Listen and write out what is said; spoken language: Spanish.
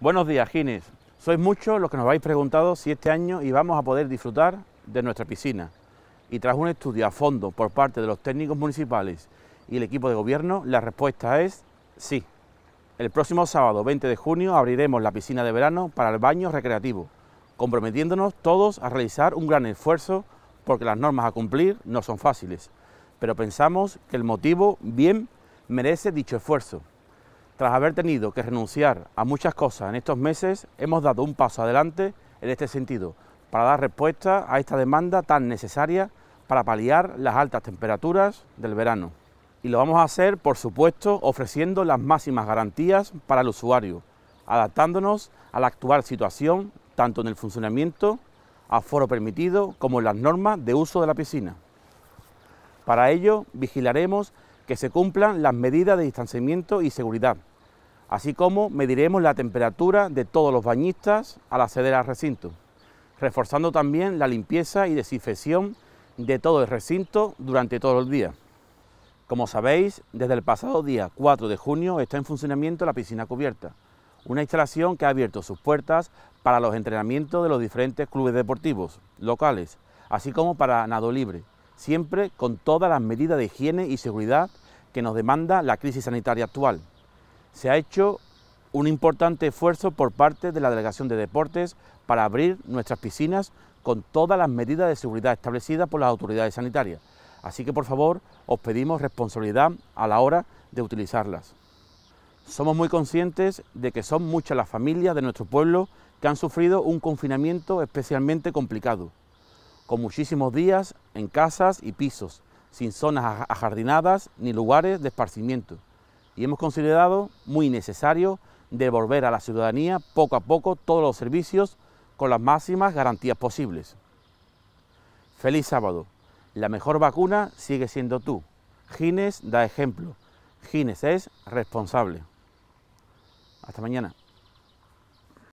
Buenos días, Gines. Sois muchos los que nos habéis preguntado si este año íbamos a poder disfrutar de nuestra piscina. Y tras un estudio a fondo por parte de los técnicos municipales y el equipo de gobierno, la respuesta es sí. El próximo sábado 20 de junio abriremos la piscina de verano para el baño recreativo, comprometiéndonos todos a realizar un gran esfuerzo porque las normas a cumplir no son fáciles, pero pensamos que el motivo bien merece dicho esfuerzo. Tras haber tenido que renunciar a muchas cosas en estos meses, hemos dado un paso adelante en este sentido, para dar respuesta a esta demanda tan necesaria para paliar las altas temperaturas del verano. Y lo vamos a hacer, por supuesto, ofreciendo las máximas garantías para el usuario, adaptándonos a la actual situación, tanto en el funcionamiento, foro permitido, como en las normas de uso de la piscina. Para ello, vigilaremos que se cumplan las medidas de distanciamiento y seguridad, así como mediremos la temperatura de todos los bañistas al acceder al recinto, reforzando también la limpieza y desinfección de todo el recinto durante todo el día. Como sabéis, desde el pasado día 4 de junio está en funcionamiento la piscina cubierta, una instalación que ha abierto sus puertas para los entrenamientos de los diferentes clubes deportivos locales, así como para nado libre, siempre con todas las medidas de higiene y seguridad que nos demanda la crisis sanitaria actual. Se ha hecho un importante esfuerzo por parte de la Delegación de Deportes para abrir nuestras piscinas con todas las medidas de seguridad establecidas por las autoridades sanitarias. Así que por favor os pedimos responsabilidad a la hora de utilizarlas. Somos muy conscientes de que son muchas las familias de nuestro pueblo que han sufrido un confinamiento especialmente complicado, con muchísimos días en casas y pisos, sin zonas ajardinadas ni lugares de esparcimiento. Y hemos considerado muy necesario devolver a la ciudadanía poco a poco todos los servicios con las máximas garantías posibles. Feliz sábado. La mejor vacuna sigue siendo tú. Gines da ejemplo. Gines es responsable. Hasta mañana.